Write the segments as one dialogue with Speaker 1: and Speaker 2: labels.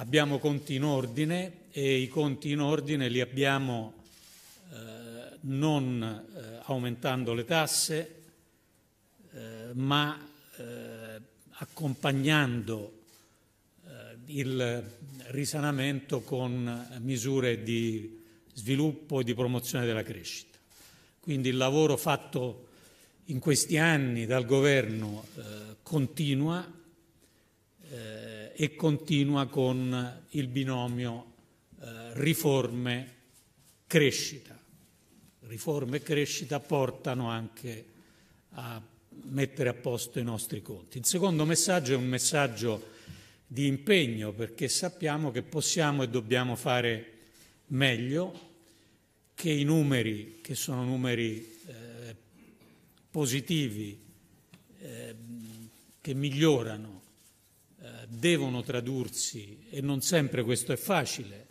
Speaker 1: Abbiamo conti in ordine e i conti in ordine li abbiamo eh, non eh, aumentando le tasse, eh, ma eh, accompagnando eh, il risanamento con misure di sviluppo e di promozione della crescita. Quindi il lavoro fatto in questi anni dal governo eh, continua e continua con il binomio eh, riforme-crescita. Riforme crescita portano anche a mettere a posto i nostri conti. Il secondo messaggio è un messaggio di impegno perché sappiamo che possiamo e dobbiamo fare meglio, che i numeri, che sono numeri eh, positivi, eh, che migliorano, eh, devono tradursi, e non sempre questo è facile,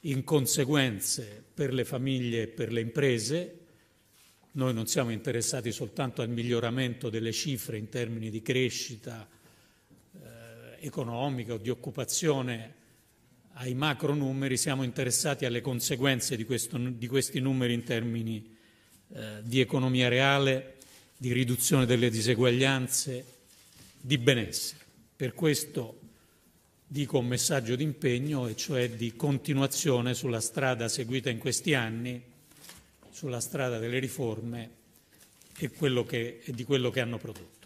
Speaker 1: in conseguenze per le famiglie e per le imprese. Noi non siamo interessati soltanto al miglioramento delle cifre in termini di crescita eh, economica o di occupazione ai macronumeri, siamo interessati alle conseguenze di, questo, di questi numeri in termini eh, di economia reale, di riduzione delle diseguaglianze, di benessere. Per questo dico un messaggio di impegno e cioè di continuazione sulla strada seguita in questi anni, sulla strada delle riforme e, che, e di quello che hanno prodotto.